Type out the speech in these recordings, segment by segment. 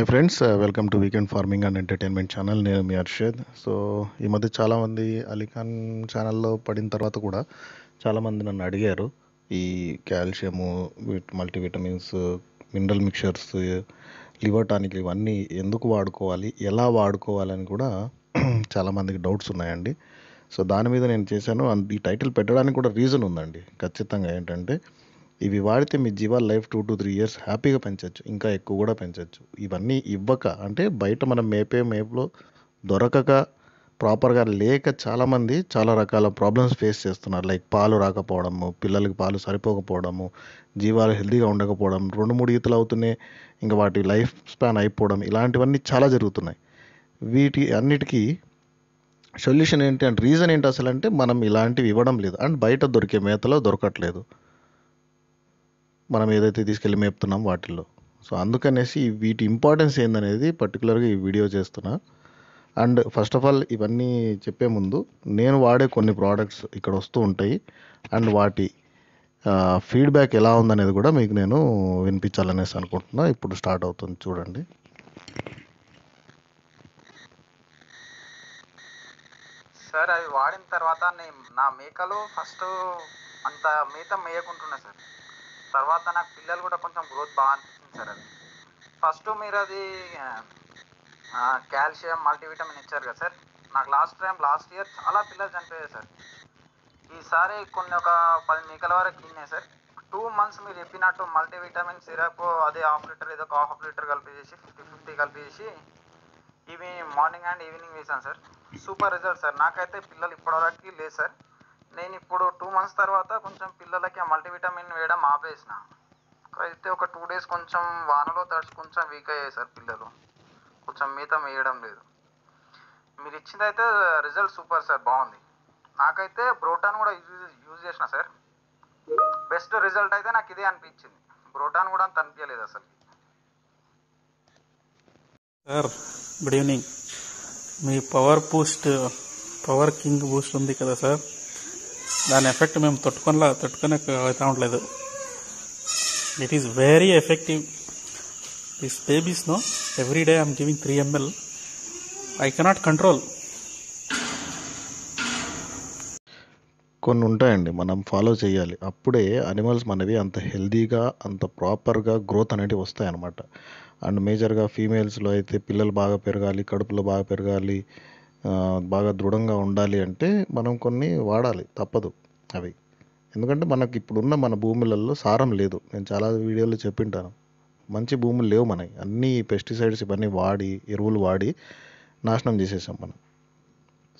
hi friends uh, welcome to weekend farming and entertainment channel నేను మీ Arshad so ఈ మధ్య చాలామంది అలీఖాన్ ఛానల్లో పడిన తర్వాత కూడా చాలామంది నన్ను అడిగారు ఈ calcium multivitamins mineral mixtures liver tonic ఇవన్నీ ఎందుకు వాడుకోవాలి ఎలా వాడుకోవాలని కూడా చాలామందికి డౌట్స్ ఉన్నాయండి సో దాని మీద నేను చేశాను ఈ టైటిల్ పెట్టడానికి కూడా రీజన్ ఉందండి ఖచ్చితంగా ఏంటంటే ఇవి వాడితే మీ జీవాల life two to three years హ్యాపీగా పెంచవచ్చు ఇంకా ఎక్కువ కూడా పెంచవచ్చు ఇవన్నీ ఇవ్వక అంటే బయట మనం మేపే మేపులో దొరకక ప్రాపర్గా లేక చాలామంది చాలా రకాల ప్రాబ్లమ్స్ ఫేస్ చేస్తున్నారు లైక్ పాలు రాకపోవడము పిల్లలకి పాలు సరిపోకపోవడము జీవాలు హెల్తీగా ఉండకపోవడం రెండు మూడు ఈతలు అవుతున్నాయి ఇంకా వాటి లైఫ్ స్పాన్ అయిపోవడం ఇలాంటివన్నీ చాలా జరుగుతున్నాయి వీటి అన్నిటికీ సొల్యూషన్ ఏంటి అండ్ రీజన్ ఏంటి అసలు అంటే మనం ఇలాంటివి ఇవ్వడం లేదు అండ్ బయట దొరికే మేతలో దొరకట్లేదు మనం ఏదైతే తీసుకెళ్ళి మేపుతున్నాం వాటిల్లో సో అందుకనేసి వీటి ఇంపార్టెన్స్ ఏందనేది పర్టికులర్గా ఈ వీడియో చేస్తున్నా అండ్ ఫస్ట్ ఆఫ్ ఆల్ ఇవన్నీ చెప్పే ముందు నేను వాడే కొన్ని ప్రోడక్ట్స్ ఇక్కడ వస్తూ ఉంటాయి అండ్ వాటి ఫీడ్బ్యాక్ ఎలా ఉందనేది కూడా మీకు నేను వినిపించాలనేసి అనుకుంటున్నా ఇప్పుడు స్టార్ట్ అవుతుంది చూడండి సార్ అవి వాడిన తర్వాత నా మేకలు ఫస్ట్ అంత మేత మేయకుంటున్నా సార్ తర్వాత నాకు పిల్లలు కూడా కొంచెం గ్రోత్ బాగా అనిపించింది సార్ అది ఫస్ట్ మీరు అది కాల్షియం మల్టీవిటమిన్ ఇచ్చారు కదా సార్ నాకు లాస్ట్ టైం లాస్ట్ ఇయర్ చాలా పిల్లలు చనిపోయాయి సార్ ఈసారి కొన్ని ఒక పది మేకల వరకు తిన్నాయి సార్ టూ మంత్స్ మీరు చెప్పినట్టు మల్టీవిటమిన్ సిరప్ అదే హాఫ్ లీటర్ ఏదో ఒక హాఫ్ లీటర్ కలిపి చేసి ఫిఫ్టీ ఫిఫ్టీ కలిపి చేసి ఇవి మార్నింగ్ అండ్ ఈవినింగ్ వేసాను సార్ సూపర్ రిజల్ట్ సార్ నాకైతే పిల్లలు ఇప్పటివరకు లేదు సార్ నేను ఇప్పుడు టూ మంత్స్ తర్వాత కొంచెం పిల్లలకి ఆ మల్టీవిటమిన్ వేయడం ఆపేసిన అయితే ఒక టూ డేస్ కొంచెం వానలో తడిచి కొంచెం వీక్ అయ్యాయి సార్ పిల్లలు కొంచెం మిగతా వేయడం లేదు మీరు ఇచ్చింది అయితే రిజల్ట్ సూపర్ సార్ బాగుంది నాకైతే బ్రోటాన్ కూడా యూజ్ యూజ్ చేసిన సార్ బెస్ట్ రిజల్ట్ అయితే నాకు ఇదే అనిపించింది బ్రోటాన్ కూడా అంత అనిపించలేదు అసలు సార్ గుడ్ ఈవినింగ్ మీ power boost power king boost ఉంది కదా సార్ దాని ఎఫెక్ట్ మేము తట్టుకొనిలా తట్టుకొని అవుతా ఉండలేదు it is very effective this babies no every day I'm giving three ml I cannot control కొన్ని ఉంటాయండి మనం ఫాలో చేయాలి అప్పుడే అనిమల్స్ మనవి అంత హెల్దీగా అంత ప్రాపర్గా గ్రోత్ అనేటివి వస్తాయన్నమాట అండ్ మేజర్గా ఫీమేల్స్లో అయితే పిల్లలు బాగా పెరగాలి కడుపులో బాగా పెరగాలి బాగా దృఢంగా ఉండాలి అంటే మనం కొన్ని వాడాలి తప్పదు అవి ఎందుకంటే మనకి ఇప్పుడున్న మన భూములలో సారం లేదు నేను చాలా వీడియోలు చెప్పింటాను మంచి భూములు లేవు మనకి అన్నీ పెస్టిసైడ్స్ ఇవన్నీ వాడి ఎరువులు వాడి నాశనం చేసేసాం మనం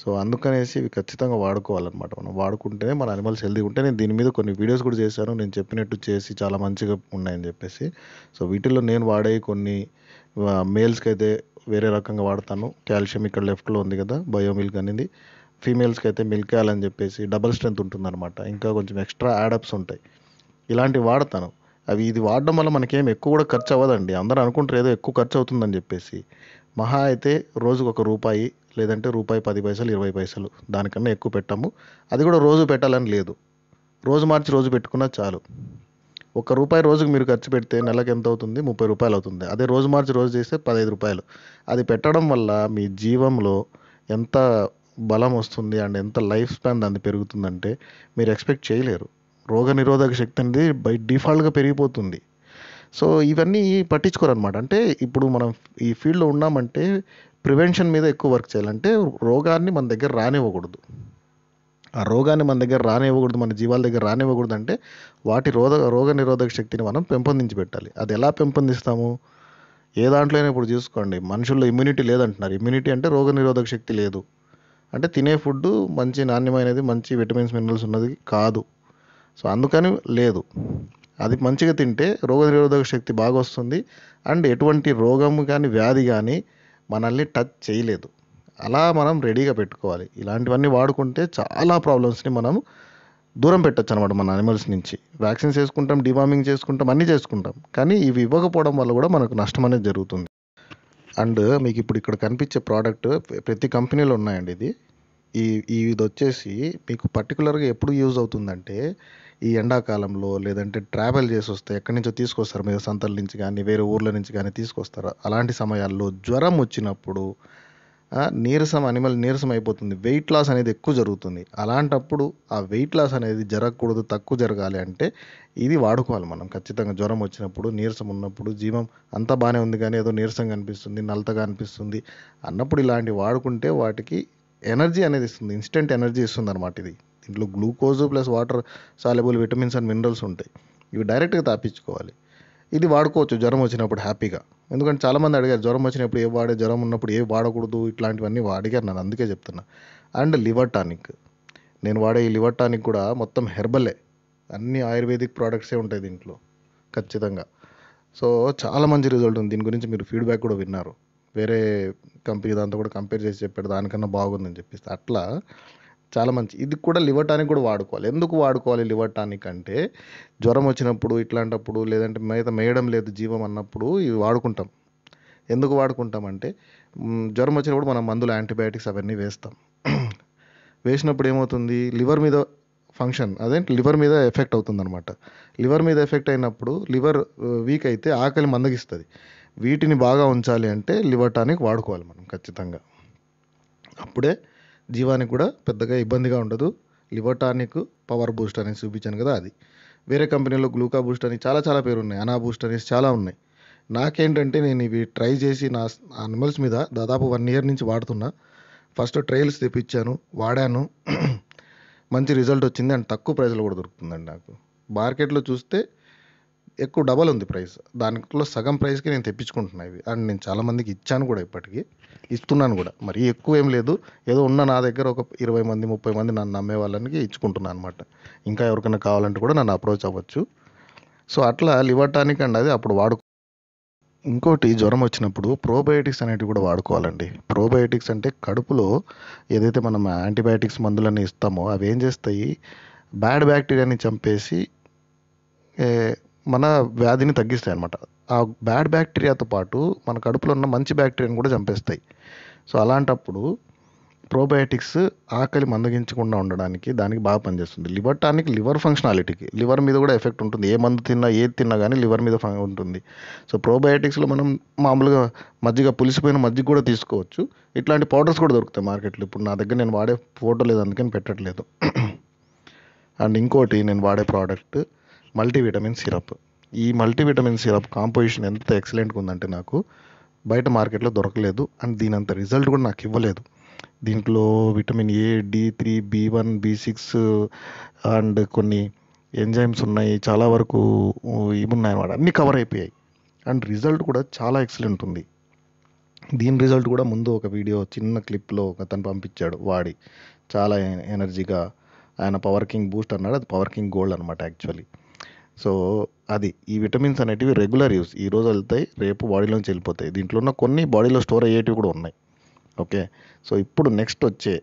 సో అందుకనేసి ఇవి ఖచ్చితంగా వాడుకోవాలన్నమాట మనం వాడుకుంటేనే మన అనిమల్స్ హెల్దీ ఉంటే నేను దీని మీద కొన్ని వీడియోస్ కూడా చేశాను నేను చెప్పినట్టు చేసి చాలా మంచిగా ఉన్నాయని చెప్పేసి సో వీటిల్లో నేను వాడే కొన్ని మేల్స్కి అయితే వేరే రకంగా వాడతాను కాల్షియం ఇక్కడ లెఫ్ట్లో ఉంది కదా బయో మిల్క్ అనేది ఫీమేల్స్కి అయితే మిల్క్ అని చెప్పేసి డబల్ స్ట్రెంత్ ఉంటుందన్నమాట ఇంకా కొంచెం ఎక్స్ట్రా యాడప్స్ ఉంటాయి ఇలాంటివి వాడతాను అవి ఇది వాడడం వల్ల మనకేం ఎక్కువ కూడా ఖర్చు అవ్వదండి అందరూ అనుకుంటారు ఏదో ఎక్కువ ఖర్చు అవుతుందని చెప్పేసి మహా అయితే రోజుకు ఒక రూపాయి లేదంటే రూపాయి పది పైసలు ఇరవై పైసలు దానికన్నా ఎక్కువ పెట్టాము అది కూడా రోజు పెట్టాలని లేదు రోజు మార్చి రోజు పెట్టుకున్నా చాలు ఒక రూపాయి రోజుకు మీరు ఖర్చు పెడితే నెలకు ఎంత అవుతుంది ముప్పై రూపాయలు అవుతుంది అదే రోజు మార్చి రోజు చేస్తే పదహైదు రూపాయలు అది పెట్టడం వల్ల మీ జీవంలో ఎంత బలం వస్తుంది అండ్ ఎంత లైఫ్ స్పాన్ దాన్ని పెరుగుతుందంటే మీరు ఎక్స్పెక్ట్ చేయలేరు రోగ నిరోధక శక్తి అనేది బై డిఫాల్ట్గా పెరిగిపోతుంది సో ఇవన్నీ పట్టించుకోరనమాట అంటే ఇప్పుడు మనం ఈ ఫీల్డ్లో ఉన్నామంటే ప్రివెన్షన్ మీద ఎక్కువ వర్క్ చేయాలంటే రోగాన్ని మన దగ్గర రానివ్వకూడదు ఆ రోగాన్ని మన దగ్గర రానివ్వకూడదు మన జీవాల దగ్గర రానివ్వకూడదు అంటే వాటి రోగ రోగ నిరోధక శక్తిని మనం పెంపొందించి పెట్టాలి అది ఎలా పెంపొందిస్తాము ఏ దాంట్లోనే ఇప్పుడు చూసుకోండి మనుషుల్లో ఇమ్యూనిటీ లేదంటున్నారు ఇమ్యూనిటీ అంటే రోగ నిరోధక శక్తి లేదు అంటే తినే ఫుడ్ మంచి నాణ్యమైనది మంచి విటమిన్స్ మినరల్స్ ఉన్నది కాదు సో అందుకని లేదు అది మంచిగా తింటే రోగ నిరోధక శక్తి బాగా వస్తుంది అండ్ ఎటువంటి రోగం కానీ వ్యాధి కానీ మనల్ని టచ్ చేయలేదు అలా మనం రెడీగా పెట్టుకోవాలి ఇలాంటివన్నీ వాడుకుంటే చాలా ప్రాబ్లమ్స్ని మనం దూరం పెట్టచ్చు అనమాట మన అనిమల్స్ నుంచి వ్యాక్సిన్స్ వేసుకుంటాం డివార్మింగ్ చేసుకుంటాం అన్నీ చేసుకుంటాం కానీ ఇవి ఇవ్వకపోవడం వల్ల కూడా మనకు నష్టం అనేది జరుగుతుంది అండ్ మీకు ఇప్పుడు ఇక్కడ కనిపించే ప్రోడక్ట్ ప్రతి కంపెనీలో ఉన్నాయండి ఇది ఈ ఇది వచ్చేసి మీకు పర్టికులర్గా ఎప్పుడు యూజ్ అవుతుందంటే ఈ ఎండాకాలంలో లేదంటే ట్రావెల్ చేసి వస్తే ఎక్కడి నుంచో తీసుకొస్తారు మీరు సంతల నుంచి కానీ వేరే ఊర్ల నుంచి కానీ తీసుకొస్తారు అలాంటి సమయాల్లో జ్వరం వచ్చినప్పుడు నీరసం అనిమల్ నీరసం అయిపోతుంది వెయిట్ లాస్ అనేది ఎక్కువ జరుగుతుంది అలాంటప్పుడు ఆ వెయిట్ లాస్ అనేది జరగకూడదు తక్కువ జరగాలి అంటే ఇది వాడుకోవాలి మనం ఖచ్చితంగా జ్వరం వచ్చినప్పుడు నీరసం ఉన్నప్పుడు జీవం అంతా బాగానే ఉంది కానీ ఏదో నీరసం కనిపిస్తుంది నలతగా అనిపిస్తుంది అన్నప్పుడు ఇలాంటివి వాడుకుంటే వాటికి ఎనర్జీ అనేది ఇస్తుంది ఇన్స్టెంట్ ఎనర్జీ ఇస్తుంది అనమాట ఇది దీంట్లో glucose plus water soluble vitamins and minerals ఉంటాయి ఇవి డైరెక్ట్గా తాపించుకోవాలి ఇది వాడుకోవచ్చు జ్వరం వచ్చినప్పుడు హ్యాపీగా ఎందుకంటే చాలామంది అడిగారు జ్వరం వచ్చినప్పుడు ఏ వాడే జ్వరం ఉన్నప్పుడు ఏ వాడకూడదు ఇట్లాంటివన్నీ అడిగారు నన్ను అందుకే చెప్తున్నా అండ్ లివర్ టానిక్ నేను వాడే ఈ లివర్ టానిక్ కూడా మొత్తం హెర్బలే అన్ని ఆయుర్వేదిక్ ప్రోడక్ట్సే ఉంటాయి దీంట్లో ఖచ్చితంగా సో చాలా మంచి రిజల్ట్ ఉంది దీని గురించి మీరు ఫీడ్బ్యాక్ కూడా విన్నారు వేరే కంపెనీ దాంతో కూడా కంపేర్ చేసి చెప్పాడు దానికన్నా బాగుందని చెప్పేసి అట్లా చాలా మంచి ఇది కూడా లివర్ టానిక్ కూడా వాడుకోవాలి ఎందుకు వాడుకోవాలి లివర్ టానిక్ అంటే జ్వరం వచ్చినప్పుడు ఇట్లాంటప్పుడు లేదంటే మిగతా మేయడం లేదు జీవం అన్నప్పుడు ఇవి వాడుకుంటాం ఎందుకు వాడుకుంటామంటే జ్వరం వచ్చినప్పుడు మనం మందులు యాంటీబయాటిక్స్ అవన్నీ వేస్తాం వేసినప్పుడు ఏమవుతుంది లివర్ మీద ఫంక్షన్ అదేంటి లివర్ మీద ఎఫెక్ట్ అవుతుందన్నమాట లివర్ మీద ఎఫెక్ట్ అయినప్పుడు లివర్ వీక్ అయితే ఆకలి మందగిస్తుంది వీటిని బాగా ఉంచాలి అంటే లివర్ టానిక్ వాడుకోవాలి మనం ఖచ్చితంగా అప్పుడే జీవానికి కూడా పెద్దగా ఇబ్బందిగా ఉండదు లివర్ టానిక్ పవర్ బూస్ట్ అనేసి చూపించాను కదా అది వేరే కంపెనీలో గ్లూకా బూస్ట్ అని చాలా చాలా పేరు ఉన్నాయి అనా బూస్ట్ అనేసి చాలా ఉన్నాయి నాకేంటంటే నేను ఇవి ట్రై చేసి నా అనిమల్స్ మీద దాదాపు వన్ ఇయర్ నుంచి వాడుతున్నా ఫస్ట్ ట్రయల్స్ తెప్పించాను వాడాను మంచి రిజల్ట్ వచ్చింది అండ్ తక్కువ ప్రైజ్లో కూడా దొరుకుతుందండి నాకు మార్కెట్లో చూస్తే ఎక్కువ డబల్ ఉంది ప్రైస్ దాంట్లో సగం ప్రైస్కి నేను తెప్పించుకుంటున్నా ఇవి అండ్ నేను చాలామందికి ఇచ్చాను కూడా ఇప్పటికీ ఇస్తున్నాను కూడా మరి ఎక్కువ ఏం లేదు ఏదో ఉన్న నా దగ్గర ఒక ఇరవై మంది ముప్పై మంది నన్ను నమ్మే వాళ్ళకి ఇచ్చుకుంటున్నాను అనమాట ఇంకా ఎవరికైనా కావాలంటే కూడా నన్ను అప్రోచ్ అవ్వచ్చు సో అట్లా లివటానికి అండ్ అది అప్పుడు వాడుకో ఇంకోటి జ్వరం వచ్చినప్పుడు ప్రోబయోటిక్స్ అనేటివి కూడా వాడుకోవాలండి ప్రోబయోటిక్స్ అంటే కడుపులో ఏదైతే మనం యాంటీబయాటిక్స్ మందులన్నీ ఇస్తామో అవి ఏం చేస్తాయి బ్యాడ్ బ్యాక్టీరియాని చంపేసి మన వ్యాధిని తగ్గిస్తాయి అనమాట ఆ బ్యాడ్ బ్యాక్టీరియాతో పాటు మన కడుపులో ఉన్న మంచి బ్యాక్టీరియాని కూడా చంపేస్తాయి సో అలాంటప్పుడు ప్రోబయాటిక్స్ ఆకలి మందగించకుండా ఉండడానికి దానికి బాగా పనిచేస్తుంది లివర్ టానిక్ లివర్ ఫంక్షనాలిటీకి లివర్ మీద కూడా ఎఫెక్ట్ ఉంటుంది ఏ మందు తిన్నా ఏది తిన్నా కానీ లివర్ మీద ఉంటుంది సో ప్రోబయాటిక్స్లో మనం మామూలుగా మజ్జిగ పులిసిపోయిన మజ్జిగ కూడా తీసుకోవచ్చు ఇట్లాంటి పౌడర్స్ కూడా దొరుకుతాయి మార్కెట్లో ఇప్పుడు నా దగ్గర నేను వాడే ఫోటో లేదు అందుకని పెట్టట్లేదు అండ్ ఇంకోటి నేను వాడే ప్రోడక్ట్ మల్టీవిటమిన్ సిరప్ ఈ మల్టీవిటమిన్ సిరప్ కాంపోజిషన్ ఎంత ఎక్సలెంట్గా ఉందంటే నాకు బయట మార్కెట్లో దొరకలేదు అండ్ దీని అంత రిజల్ట్ కూడా నాకు ఇవ్వలేదు దీంట్లో vitamin A D three B one B six and కొన్ని ఎంజైమ్స్ ఉన్నాయి చాలా వరకు ఇవి ఉన్నాయన్నమాట అన్నీ కవర్ అయిపోయాయి అండ్ రిజల్ట్ కూడా చాలా ఎక్సలెంట్ ఉంది దీని రిజల్ట్ కూడా ముందు ఒక వీడియో చిన్న క్లిప్లో అతను పంపించాడు వాడి చాలా ఎనర్జీగా ఆయన పవర్ కింగ్ బూస్ట్ అన్నాడు అది పవర్ కింగ్ గోల్డ్ అనమాట యాక్చువల్లీ సో అది ఈ విటమిన్స్ అనేటివి రెగ్యులర్ యూస్ ఈ రోజు వెళ్తాయి రేపు బాడీలోంచి వెళ్ళిపోతాయి దీంట్లో ఉన్న కొన్ని బాడీలో స్టోర్ అయ్యేటివి కూడా ఉన్నాయి ఓకే సో ఇప్పుడు నెక్స్ట్ వచ్చే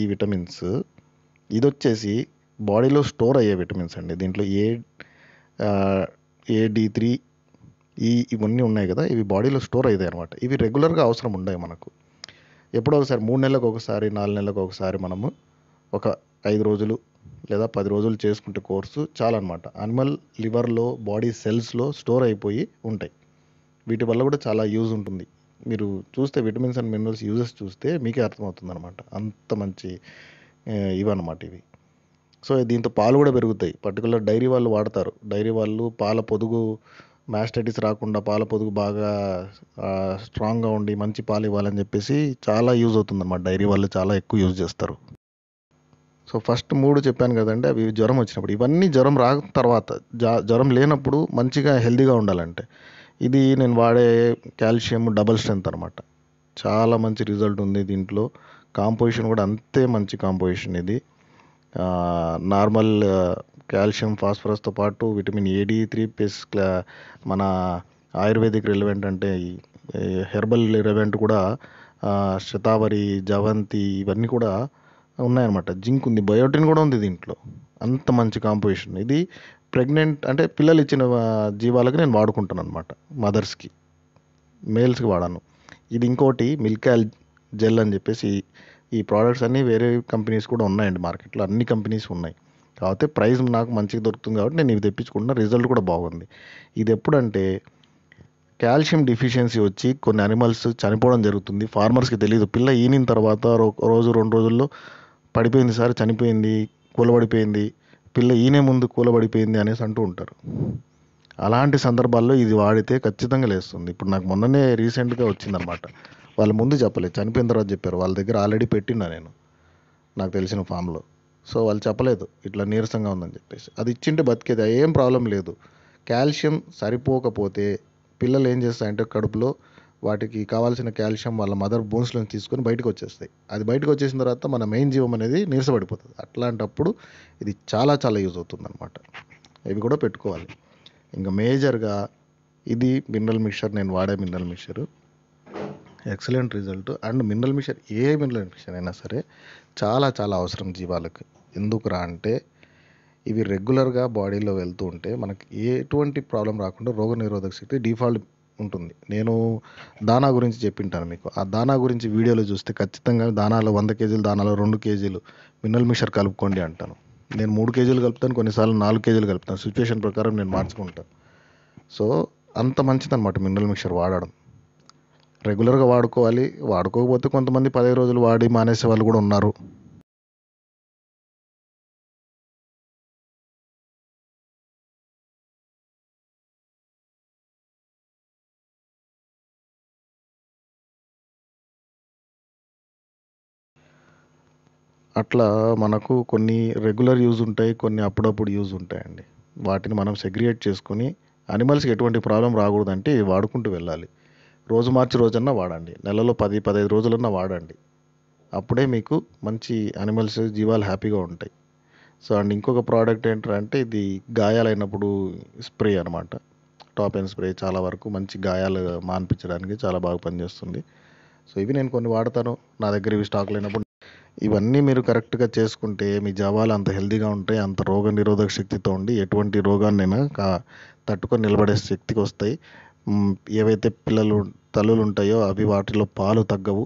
ఈ విటమిన్స్ ఇది వచ్చేసి బాడీలో స్టోర్ అయ్యే విటమిన్స్ అండి దీంట్లో ఏ ఏడి త్రీ ఈ ఇవన్నీ ఉన్నాయి కదా ఇవి బాడీలో స్టోర్ అవుతాయి అనమాట ఇవి రెగ్యులర్గా అవసరం ఉండవు మనకు ఎప్పుడో ఒకసారి మూడు నెలలకు ఒకసారి నాలుగు నెలలకు ఒకసారి మనము ఒక ఐదు రోజులు లేదా పది రోజులు చేసుకుంటే కోర్సు చాలన్నమాట అనిమల్ లివర్లో బాడీ సెల్స్లో స్టోర్ అయిపోయి ఉంటాయి వీటి వల్ల కూడా చాలా యూజ్ ఉంటుంది మీరు చూస్తే విటమిన్స్ అండ్ మినరల్స్ యూజెస్ చూస్తే మీకే అర్థమవుతుంది అనమాట అంత మంచి ఇవన్నమాట ఇవి సో దీంతో పాలు కూడా పెరుగుతాయి పర్టికులర్ డైరీ వాళ్ళు వాడతారు డైరీ వాళ్ళు పాల పొదుగు మ్యాస్టైటిస్ రాకుండా పాల పొదుగు బాగా స్ట్రాంగ్గా ఉండి మంచి పాలు ఇవ్వాలని చెప్పేసి చాలా యూజ్ అవుతుంది అన్నమాట డైరీ వాళ్ళు చాలా ఎక్కువ యూజ్ చేస్తారు సో ఫస్ట్ మూడు చెప్పాను కదండి అవి జ్వరం వచ్చినప్పుడు ఇవన్నీ జ్వరం రా తర్వాత జ్వరం లేనప్పుడు మంచిగా హెల్దీగా ఉండాలంటే ఇది నేను వాడే కాల్షియం డబల్ స్ట్రెంత్ అనమాట చాలా మంచి రిజల్ట్ ఉంది దీంట్లో కాంపోజిషన్ కూడా అంతే మంచి కాంపోజిషన్ ఇది నార్మల్ కాల్షియం ఫాస్ఫరస్తో పాటు విటమిన్ ఏడి త్రీ ప్లస్ మన ఆయుర్వేదిక్ రిలవెంట్ అంటే హెర్బల్ రిలవెంట్ కూడా శతావరి జవంతి ఇవన్నీ కూడా ఉన్నాయన్నమాట జింక్ ఉంది బయోటిన్ కూడా ఉంది దీంట్లో అంత మంచి కాంపోజిషన్ ఇది ప్రెగ్నెంట్ అంటే పిల్లలు ఇచ్చిన జీవాలకు నేను వాడుకుంటాను అనమాట మదర్స్కి మేల్స్కి వాడాను ఇది ఇంకోటి మిల్క్ ఆల్ జెల్ అని చెప్పేసి ఈ ప్రోడక్ట్స్ అన్నీ వేరే కంపెనీస్ కూడా ఉన్నాయండి మార్కెట్లో అన్ని కంపెనీస్ ఉన్నాయి కాకపోతే ప్రైస్ నాకు మంచిగా దొరుకుతుంది కాబట్టి నేను ఇవి తెప్పించుకుంటున్నా రిజల్ట్ కూడా బాగుంది ఇది ఎప్పుడంటే కాల్షియం డిఫిషియన్సీ వచ్చి కొన్ని అనిమల్స్ చనిపోవడం జరుగుతుంది ఫార్మర్స్కి తెలియదు పిల్ల ఈనిన తర్వాత రోజు రెండు రోజుల్లో పడిపోయింది సార్ చనిపోయింది కూలబడిపోయింది పిల్ల ఈయనే ముందు కూలబడిపోయింది అనేసి అంటూ ఉంటారు అలాంటి సందర్భాల్లో ఇది వాడితే ఖచ్చితంగా లేస్తుంది ఇప్పుడు నాకు మొన్ననే రీసెంట్గా వచ్చిందనమాట వాళ్ళ ముందు చెప్పలేదు చనిపోయిన తర్వాత చెప్పారు వాళ్ళ దగ్గర ఆల్రెడీ పెట్టినా నేను నాకు తెలిసిన ఫామ్లో సో వాళ్ళు చెప్పలేదు ఇట్లా నీరసంగా ఉందని చెప్పేసి అది ఇచ్చింటే బతికేది ఏం ప్రాబ్లం లేదు కాల్షియం సరిపోకపోతే పిల్లలు ఏం చేస్తాయంటే కడుపులో వాటికి కావాల్సిన కాల్షియం వాళ్ళ మదర్ బోన్స్లో తీసుకొని బయటకు వచ్చేస్తాయి అది బయటకు వచ్చేసిన తర్వాత మన మెయిన్ జీవం అనేది నీరసపడిపోతుంది అట్లాంటప్పుడు ఇది చాలా చాలా యూజ్ అవుతుంది అనమాట ఇవి కూడా పెట్టుకోవాలి ఇంకా మేజర్గా ఇది మినరల్ మిక్చర్ నేను వాడే mineral mixture excellent result and mineral mixture ఏ మినరల్ మిక్చర్ అయినా సరే చాలా చాలా అవసరం జీవాలకు ఎందుకురా అంటే ఇవి రెగ్యులర్గా బాడీలో వెళ్తూ ఉంటే మనకి ఎటువంటి ప్రాబ్లం రాకుండా రోగనిరోధక శక్తి డిఫాల్ట్ ఉంటుంది నేను దానా గురించి చెప్పింటాను మీకు ఆ దానా గురించి వీడియోలో చూస్తే ఖచ్చితంగా దానాలో వంద కేజీలు దానాలో రెండు కేజీలు మినరల్ మిక్సర్ కలుపుకోండి అంటాను నేను మూడు కేజీలు కలుపుతాను కొన్నిసార్లు నాలుగు కేజీలు కలుపుతాను సిచ్యువేషన్ ప్రకారం నేను మార్చుకుంటాను సో అంత మంచిదనమాట మినరల్ మిక్సర్ వాడడం రెగ్యులర్గా వాడుకోవాలి వాడుకోకపోతే కొంతమంది పదిహేను రోజులు వాడి మానేసే వాళ్ళు కూడా ఉన్నారు అట్లా మనకు కొన్ని రెగ్యులర్ యూజ్ ఉంటాయి కొన్ని అప్పుడప్పుడు యూజ్ ఉంటాయండి వాటిని మనం సెగ్రియేట్ చేసుకుని అనిమల్స్కి ఎటువంటి ప్రాబ్లం రాకూడదంటే వాడుకుంటూ వెళ్ళాలి రోజు మార్చి రోజన్నా వాడండి నెలలో పది పదహైదు రోజులన్నా వాడండి అప్పుడే మీకు మంచి అనిమల్స్ జీవాలు హ్యాపీగా ఉంటాయి సో అండ్ ఇంకొక ప్రోడక్ట్ ఏంటంటే ఇది గాయాలైనప్పుడు స్ప్రే అనమాట టాప్ అండ్ స్ప్రే చాలా వరకు మంచి గాయాలు మాన్పించడానికి చాలా బాగా పనిచేస్తుంది సో ఇవి నేను కొన్ని వాడతాను నా దగ్గర ఇవి స్టాక్ లేనప్పుడు ఇవన్నీ మీరు కరెక్ట్గా చేసుకుంటే మీ జవాలు అంత హెల్దీగా ఉంటాయి అంత రోగ నిరోధక శక్తితో ఉండి ఎటువంటి రోగాన్నైనా కా తట్టుకొని నిలబడే శక్తికి వస్తాయి ఏవైతే పిల్లలు తల్లులు ఉంటాయో అవి వాటిలో పాలు తగ్గవు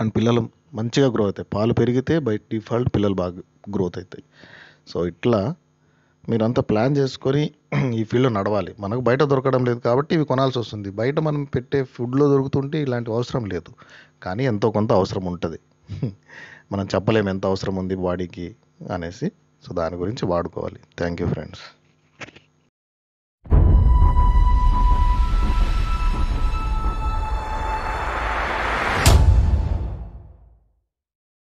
అండ్ పిల్లలు మంచిగా గ్రో అవుతాయి పాలు పెరిగితే బై డిఫాల్ట్ పిల్లలు బాగా గ్రోత్ అవుతాయి సో ఇట్లా మీరంతా ప్లాన్ చేసుకొని ఈ ఫీల్డ్లో నడవాలి మనకు బయట దొరకడం లేదు కాబట్టి ఇవి కొనాల్సి వస్తుంది బయట మనం పెట్టే ఫుడ్లో దొరుకుతుంటే ఇలాంటి అవసరం లేదు కానీ ఎంతో కొంత అవసరం ఉంటుంది మనం చెప్పలేము ఎంత అవసరం ఉంది బాడీకి అనేసి సో దాని గురించి వాడుకోవాలి థ్యాంక్ యూ ఫ్రెండ్స్